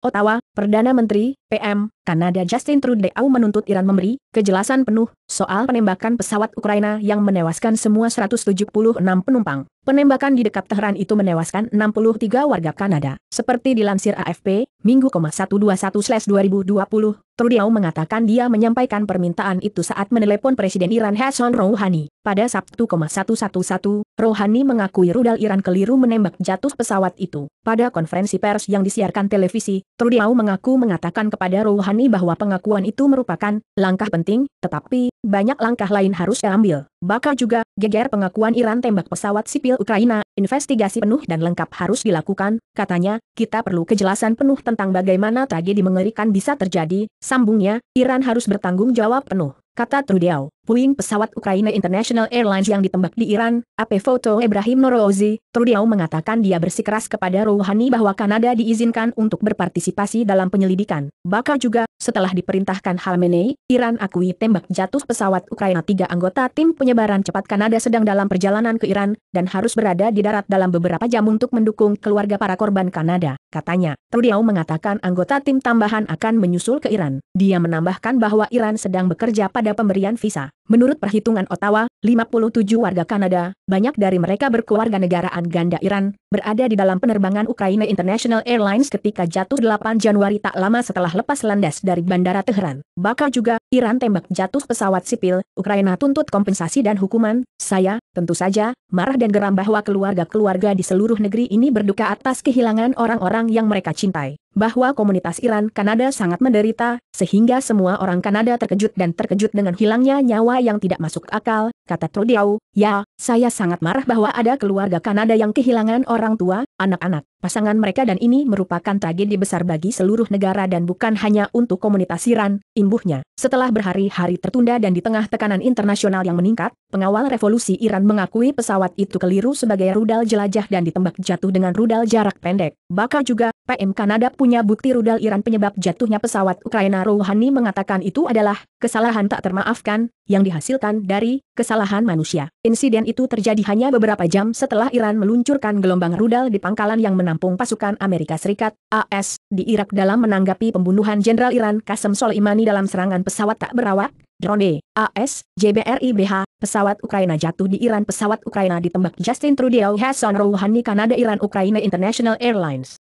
Ottawa, Perdana Menteri, PM, Kanada Justin Trudeau menuntut Iran memberi kejelasan penuh soal penembakan pesawat Ukraina yang menewaskan semua 176 penumpang. Penembakan di dekat Teheran itu menewaskan 63 warga Kanada. Seperti dilansir AFP, Minggu 121-2020, Trudeau mengatakan dia menyampaikan permintaan itu saat menelepon Presiden Iran Hassan Rouhani. Pada Sabtu 111, Rouhani mengakui rudal Iran keliru menembak jatuh pesawat itu. Pada konferensi pers yang disiarkan televisi, Trudeau mengaku mengatakan ke kepada Rohani bahwa pengakuan itu merupakan langkah penting, tetapi banyak langkah lain harus diambil. Bahkan juga, geger pengakuan Iran tembak pesawat sipil Ukraina, investigasi penuh dan lengkap harus dilakukan, katanya, kita perlu kejelasan penuh tentang bagaimana tragedi mengerikan bisa terjadi, sambungnya, Iran harus bertanggung jawab penuh, kata Trudeau puing pesawat Ukraina International Airlines yang ditembak di Iran, AP foto Ibrahim Norozi, Trudeau mengatakan dia bersikeras kepada Rouhani bahwa Kanada diizinkan untuk berpartisipasi dalam penyelidikan. Bakal juga, setelah diperintahkan Halmenei, Iran akui tembak jatuh pesawat Ukraina tiga anggota tim penyebaran cepat Kanada sedang dalam perjalanan ke Iran, dan harus berada di darat dalam beberapa jam untuk mendukung keluarga para korban Kanada, katanya. Trudeau mengatakan anggota tim tambahan akan menyusul ke Iran. Dia menambahkan bahwa Iran sedang bekerja pada pemberian visa. Menurut perhitungan Ottawa, 57 warga Kanada, banyak dari mereka berkeluarga negaraan ganda Iran, berada di dalam penerbangan Ukraina International Airlines ketika jatuh 8 Januari tak lama setelah lepas landas dari Bandara Teheran. Bakal juga, Iran tembak jatuh pesawat sipil, Ukraina tuntut kompensasi dan hukuman. Saya, tentu saja, marah dan geram bahwa keluarga-keluarga di seluruh negeri ini berduka atas kehilangan orang-orang yang mereka cintai bahwa komunitas Iran Kanada sangat menderita, sehingga semua orang Kanada terkejut dan terkejut dengan hilangnya nyawa yang tidak masuk akal, kata Trudeau, ya, saya sangat marah bahwa ada keluarga Kanada yang kehilangan orang tua, anak-anak, pasangan mereka dan ini merupakan tragedi besar bagi seluruh negara dan bukan hanya untuk komunitas Iran, imbuhnya. Setelah berhari-hari tertunda dan di tengah tekanan internasional yang meningkat, pengawal revolusi Iran mengakui pesawat itu keliru sebagai rudal jelajah dan ditembak jatuh dengan rudal jarak pendek. Bahkan juga, PM Kanada punya bukti rudal Iran penyebab jatuhnya pesawat Ukraina Rouhani mengatakan itu adalah kesalahan tak termaafkan, yang dihasilkan dari kesalahan manusia. Insiden itu terjadi hanya beberapa jam setelah Iran meluncurkan gelombang rudal di pangkalan yang menampung pasukan Amerika Serikat, AS, di Irak dalam menanggapi pembunuhan Jenderal Iran Qasem Soleimani dalam serangan pesawat tak berawak, drone, AS, JBRIBH, pesawat Ukraina jatuh di Iran pesawat Ukraina ditembak Justin Trudeau Hassan Rouhani Kanada Iran Ukraina International Airlines.